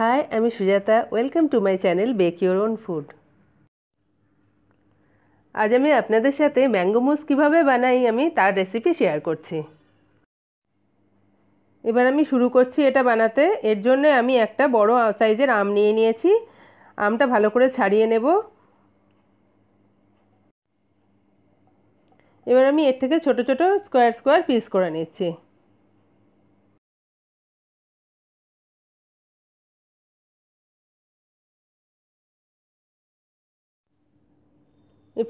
high আমি Sujata welcome to my channel bake your own food আজ আমি আপনাদের সাথে ম্যাঙ্গো মুস কীভাবে বানাই আমি তার রেসিপি শেয়ার করছি এবার আমি শুরু করছি এটা বানাতে এর জন্য আমি একটা বড় সাইজের আম নিয়ে নিয়েছি আমটা ভালো করে ছাড়িয়ে নেব এবার আমি এর থেকে ছোট ছোট স্কোয়ার স্কোয়ার পিস করে নিচ্ছি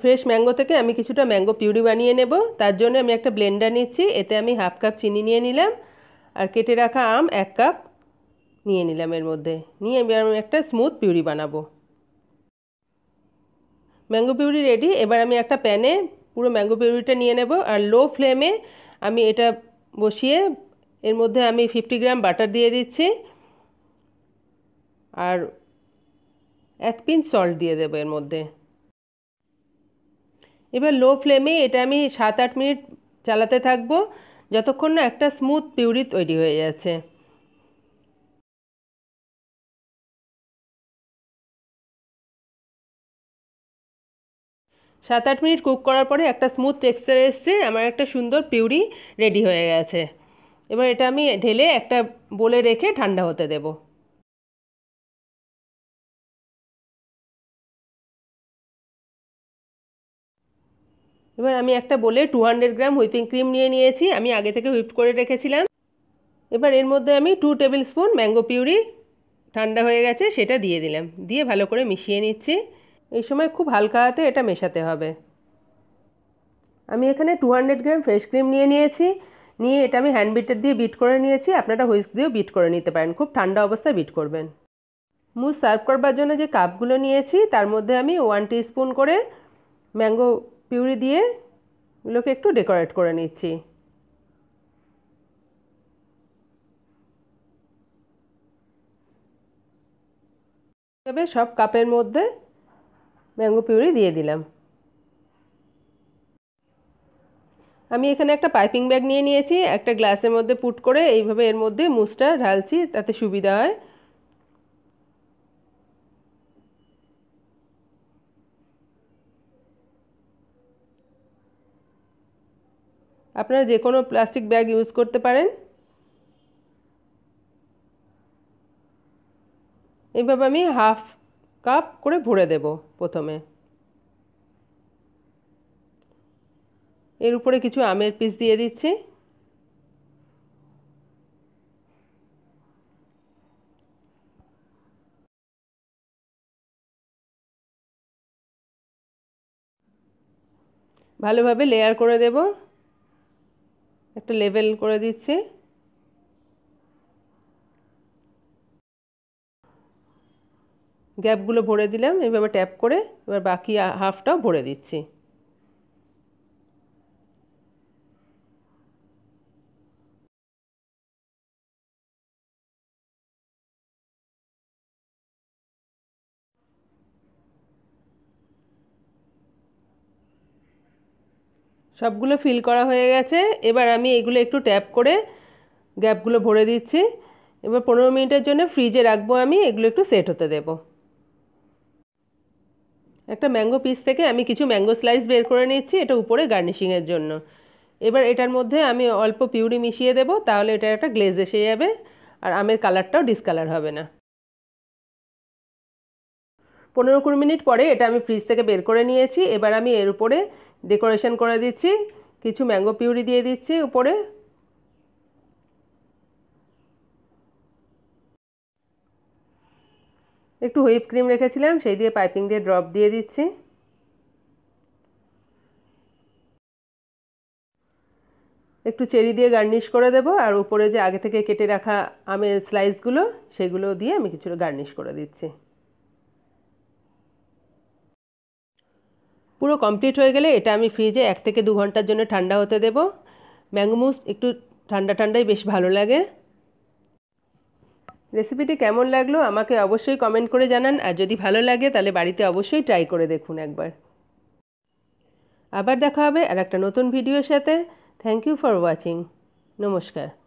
ফ্রেশ ম্যাঙ্গো থেকে আমি কিছুটা ম্যাঙ্গো পিউরি বানিয়ে নেব তার জন্য আমি একটা ব্লেন্ডার নিচ্ছি এতে আমি হাফ কাপ চিনি নিয়ে নিলাম আর কেটে রাখা আম এক কাপ নিয়ে নিলাম এর মধ্যে নিয়ে আমি একটা স্মুথ পিউরি বানাবো ম্যাঙ্গো পিউরি রেডি এবার আমি একটা প্যানে পুরো ম্যাঙ্গো পিউরিটা নিয়ে নেব আর লো ফ্লেমে আমি এটা বসিয়ে এর মধ্যে আমি ফিফটি গ্রাম বাটার দিয়ে দিচ্ছি আর এক পিঞ্চ সল্ট দিয়ে দেবো এর মধ্যে এবার লো ফ্লেমে এটা আমি সাত আট মিনিট চালাতে থাকবো যতক্ষণ না একটা স্মুথ পিউরি তৈরি হয়ে যাচ্ছে সাত আট মিনিট কুক করার পরে একটা স্মুথ টেক্সচার এসছে আমার একটা সুন্দর পিউরি রেডি হয়ে গেছে এবার এটা আমি ঢেলে একটা বলে রেখে ঠান্ডা হতে দেবো এবার আমি একটা বলে two hundred gram whipping cream নিয়ে নিয়েছি আমি আগে থেকে হুইপ করে রেখেছিলাম এবার এর মধ্যে আমি two tablespoon mango puree ঠান্ডা হয়ে গেছে সেটা দিয়ে দিলাম দিয়ে ভালো করে মিশিয়ে নিচ্ছি এই সময় খুব হালকা হাতে এটা মেশাতে হবে আমি এখানে two hundred gram fresh cream নিয়ে নিয়েছি নিয়ে এটা আমি হ্যান্ড বিটার দিয়ে বিট করে নিয়েছি আপনারা হুইস্ক দিয়েও বিট করে নিতে পারেন খুব ঠান্ডা অবস্থায় বিট করবেন মুজ সার্ভ করবার জন্য যে কাপগুলো নিয়েছি তার মধ্যে আমি ওয়ান স্পুন করে ম্যাঙ্গো পিউরি দিয়ে এগুলোকে একটু ডেকোরেট করে নিচ্ছি এভাবে সব কাপের মধ্যে ম্যাঙ্গো পিউরি দিয়ে দিলাম আমি এখানে একটা পাইপিং ব্যাগ নিয়ে নিয়েছি একটা গ্লাসের মধ্যে পুট করে এইভাবে এর মধ্যে মুসটা ঢালছি তাতে সুবিধা হয় আপনারা যে কোনো প্লাস্টিক ব্যাগ ইউজ করতে পারেন এইভাবে আমি হাফ কাপ করে ভরে দেব প্রথমে এর উপরে কিছু আমের পিস দিয়ে দিচ্ছি ভালোভাবে লেয়ার করে দেবো একটা লেভেল করে দিচ্ছি গ্যাপগুলো ভরে দিলাম এভাবে ট্যাপ করে এবার বাকি হাফটাও ভরে দিচ্ছি সবগুলো ফিল করা হয়ে গেছে এবার আমি এগুলো একটু ট্যাপ করে গ্যাপগুলো ভরে দিচ্ছি এবার পনেরো মিনিটের জন্য ফ্রিজে রাখবো আমি এগুলো একটু সেট হতে দেব একটা ম্যাঙ্গো পিস থেকে আমি কিছু ম্যাঙ্গো স্লাইস বের করে নিচ্ছি এটা উপরে গার্নিশিংয়ের জন্য এবার এটার মধ্যে আমি অল্প পিউরি মিশিয়ে দেব তাহলে এটা একটা গ্লেজ এসে যাবে আর আমের কালারটাও ডিসকালার হবে না পনেরো কুড়ি মিনিট পরে এটা আমি ফ্রিজ থেকে বের করে নিয়েছি এবার আমি এর উপরে ডেকোরেশন করে দিচ্ছি কিছু ম্যাঙ্গো পিউরি দিয়ে দিচ্ছি উপরে একটু হুইপ ক্রিম রেখেছিলাম সেই দিয়ে পাইপিং দিয়ে ড্রপ দিয়ে দিচ্ছি একটু চেরি দিয়ে গার্নিশ করে দেব আর উপরে যে আগে থেকে কেটে রাখা আমের স্লাইসগুলো সেগুলো দিয়ে আমি কিছুটা গার্নিশ করে দিচ্ছি পুরো কমপ্লিট হয়ে গেলে এটা আমি ফ্রিজে এক থেকে দু ঘন্টার জন্য ঠান্ডা হতে দেব ম্যাঙ্গো মুস একটু ঠান্ডা ঠান্ডাই বেশ ভালো লাগে রেসিপিটি কেমন লাগলো আমাকে অবশ্যই কমেন্ট করে জানান আর যদি ভালো লাগে তাহলে বাড়িতে অবশ্যই ট্রাই করে দেখুন একবার আবার দেখা হবে আর একটা নতুন ভিডিওর সাথে থ্যাংক ইউ ফর ওয়াচিং নমস্কার